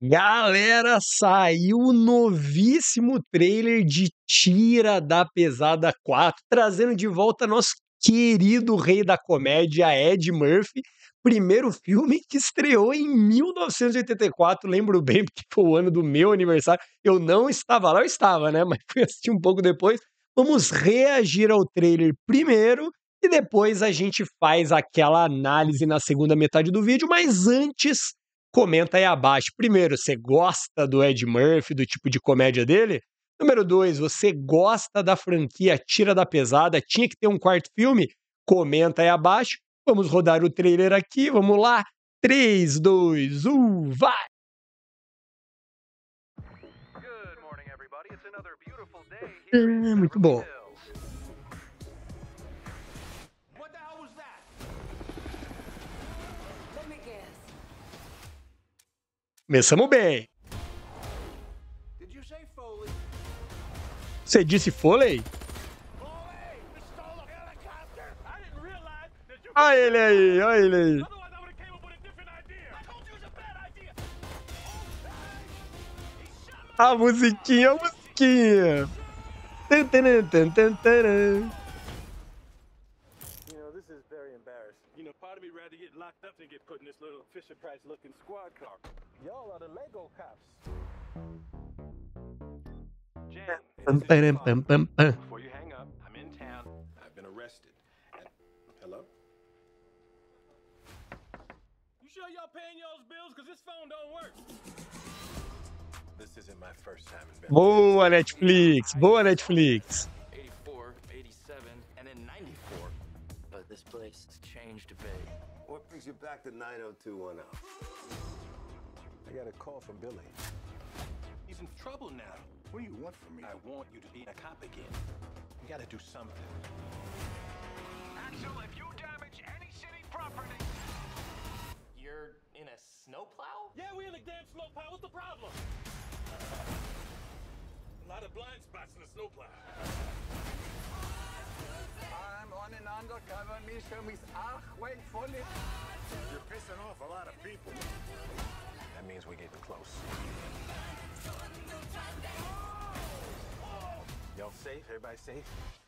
Galera, saiu o novíssimo trailer de Tira da Pesada 4, trazendo de volta nosso querido rei da comédia, Ed Murphy. Primeiro filme que estreou em 1984, lembro bem, porque foi o ano do meu aniversário. Eu não estava lá, eu estava, né? Mas fui assistir um pouco depois. Vamos reagir ao trailer primeiro e depois a gente faz aquela análise na segunda metade do vídeo. Mas antes, comenta aí abaixo. Primeiro, você gosta do Ed Murphy, do tipo de comédia dele? Número dois, você gosta da franquia Tira da Pesada? Tinha que ter um quarto filme? Comenta aí abaixo. Vamos rodar o trailer aqui, vamos lá. 3, 2, 1, vai! É, muito bom. Começamos bem. Você disse Foley? Olha ele aí, olha ele aí. A musiquinha, a musiquinha. Tan, tan, tan, tan, tan, I'd be rather get locked up than get put in this little Fisher Price looking squad car. Y'all are the Lego cops. before you hang up, I'm in town. I've been arrested. hello? You sure y'all paying y'all's bills? Cause this phone don't work. This isn't my first time in Boa Netflix, boa Netflix. this place. It's changed a bit. What brings you back to 90210? I got a call from Billy. He's in trouble now. What do you want from me? I want you to be a cop again. You gotta do something. Axel, if you damage any city property... You're in a snowplow? Yeah, we're in a damn snowplow. What's the problem? A lot of blind spots in a snowplow aneinander commission is halfway fully. You're pissing off a lot of people. That means we're getting close. Y'all safe? Everybody safe?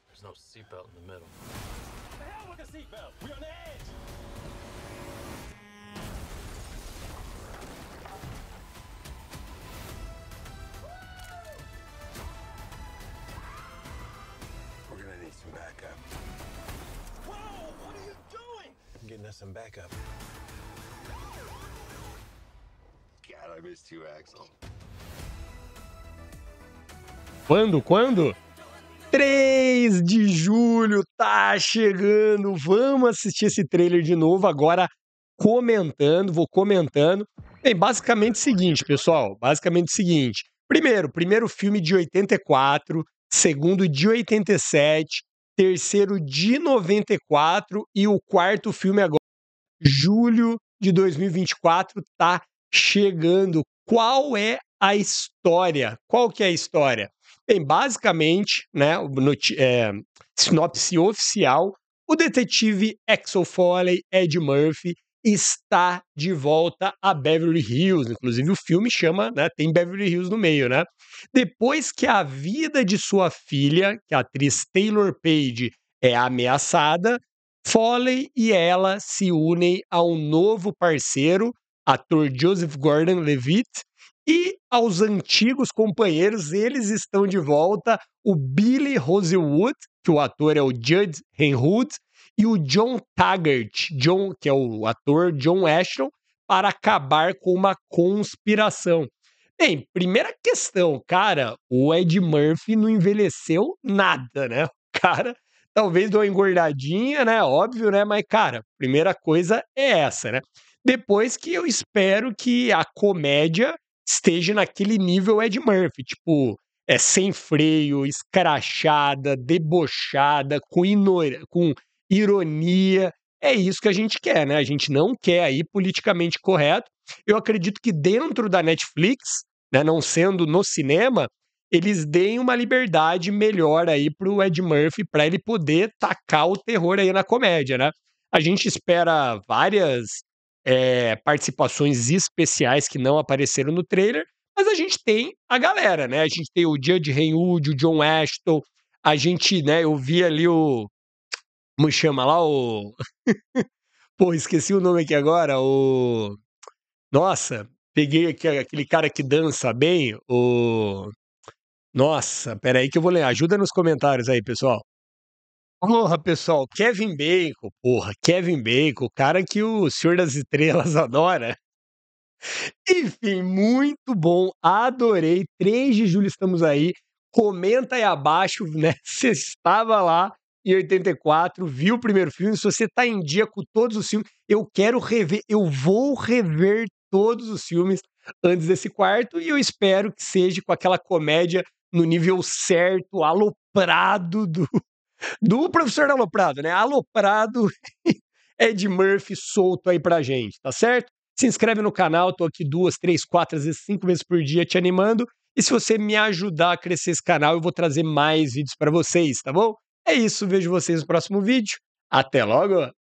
There's no seatbelt in the middle. What The hell with the seatbelt! We're on the edge! us some backup. God, I missed you, Axel. Quando? Quando? 3 de julho tá chegando. Vamos assistir esse trailer de novo agora comentando, vou comentando. Bem, basicamente o seguinte, pessoal, basicamente o seguinte. Primeiro, primeiro filme de 84, segundo de 87, terceiro de 94 e o quarto filme agora, julho de 2024, tá chegando. Qual é a história? Qual que é a história? Bem, basicamente, né, é, sinopse oficial, o detetive Axel Foley, Ed Murphy, está de volta a Beverly Hills. Inclusive, o filme chama, né? Tem Beverly Hills no meio, né? Depois que a vida de sua filha, que a atriz Taylor Page é ameaçada, Foley e ela se unem a um novo parceiro, ator Joseph Gordon-Levitt, e aos antigos companheiros, eles estão de volta, o Billy Rosewood, que o ator é o Judd Henwood, e o John Taggart, John, que é o ator John Ashton, para acabar com uma conspiração. Bem, primeira questão, cara, o Ed Murphy não envelheceu nada, né? O cara talvez deu uma engordadinha, né? Óbvio, né? Mas, cara, primeira coisa é essa, né? Depois que eu espero que a comédia esteja naquele nível Ed Murphy, tipo, é sem freio, escrachada, debochada, com, inor... com ironia. É isso que a gente quer, né? A gente não quer aí politicamente correto. Eu acredito que dentro da Netflix, né, não sendo no cinema, eles deem uma liberdade melhor aí pro Ed Murphy para ele poder tacar o terror aí na comédia, né? A gente espera várias é, participações especiais que não apareceram no trailer, mas a gente tem a galera, né? A gente tem o Judge Reinhold, o John Ashton, a gente, né, eu vi ali o me chama lá o. Pô, esqueci o nome aqui agora. O. Nossa, peguei aqui aquele cara que dança bem, o. Nossa, peraí que eu vou ler. Ajuda nos comentários aí, pessoal. Porra, pessoal, Kevin Bacon, porra, Kevin Bacon, o cara que o Senhor das Estrelas adora. Enfim, muito bom, adorei. 3 de julho estamos aí. Comenta aí abaixo, né? Se estava lá e 84, viu o primeiro filme, se você tá em dia com todos os filmes, eu quero rever, eu vou rever todos os filmes antes desse quarto e eu espero que seja com aquela comédia no nível certo, aloprado do do professor aloprado, né? Aloprado Ed Murphy solto aí pra gente, tá certo? Se inscreve no canal, tô aqui duas, três, quatro, às vezes cinco vezes por dia te animando. E se você me ajudar a crescer esse canal, eu vou trazer mais vídeos para vocês, tá bom? É isso, vejo vocês no próximo vídeo. Até logo!